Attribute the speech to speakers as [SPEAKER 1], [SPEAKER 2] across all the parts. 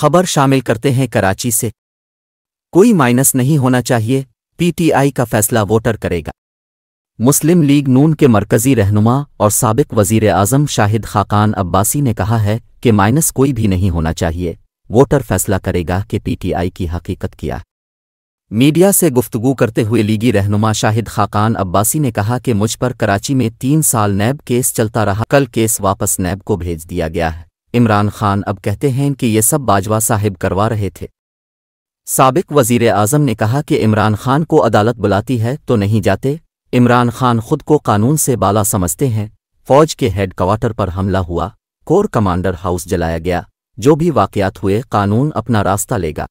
[SPEAKER 1] खबर शामिल करते हैं कराची से कोई माइनस नहीं होना चाहिए पीटीआई का फैसला वोटर करेगा मुस्लिम लीग नून के मरकजी रहनुमा और सबक वजीर आजम शाहिद खाकान अब्बासी ने कहा है कि माइनस कोई भी नहीं होना चाहिए वोटर फैसला करेगा कि पीटीआई की हकीकत किया मीडिया से गुफ्तगू करते हुए लीगी रहनुमा शाहिद खाकान अब्बासी ने कहा कि मुझ पर कराची में तीन साल नैब केस चलता रहा कल केस वापस नैब को भेज दिया गया है इमरान खान अब कहते हैं कि ये सब बाजवा साहिब करवा रहे थे सबक वजीर आजम ने कहा कि इमरान खान को अदालत बुलाती है तो नहीं जाते इमरान खान खुद को कानून से बाला समझते हैं फौज के हेडक्वार्टर पर हमला हुआ कोर कमांडर हाउस जलाया गया जो भी वाकयात हुए कानून अपना रास्ता लेगा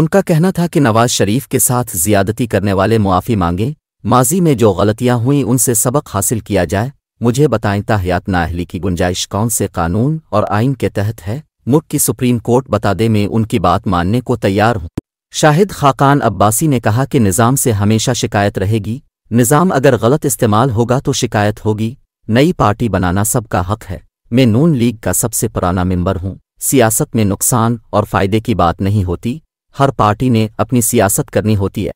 [SPEAKER 1] उनका कहना था कि नवाज शरीफ के साथ ज्यादती करने वाले मुआफ़ी मांगें माजी में जो गलतियां हुई उनसे सबक हासिल किया जाए मुझे बताएं ताहयात नाहली की गुंजाइश कौन से कानून और आइन के तहत है मुल्क की सुप्रीम कोर्ट बता दे में उनकी बात मानने को तैयार हूँ शाहिद खाकान अब्बासी ने कहा कि निज़ाम से हमेशा शिकायत रहेगी निज़ाम अगर गलत इस्तेमाल होगा तो शिकायत होगी नई पार्टी बनाना सबका हक है मैं नून लीग का सबसे पुराना मेंबर हूँ सियासत में नुकसान और फायदे की बात नहीं होती हर पार्टी ने अपनी सियासत करनी होती है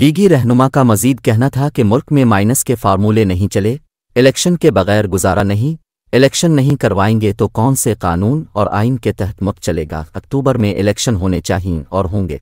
[SPEAKER 1] लीगी रहनुमा का मजीद कहना था कि मुल्क में माइनस के फार्मूले नहीं चले इलेक्शन के बगैर गुजारा नहीं इलेक्शन नहीं करवाएंगे तो कौन से कानून और आइन के तहत मुक्त चलेगा अक्टूबर में इलेक्शन होने चाहिए और होंगे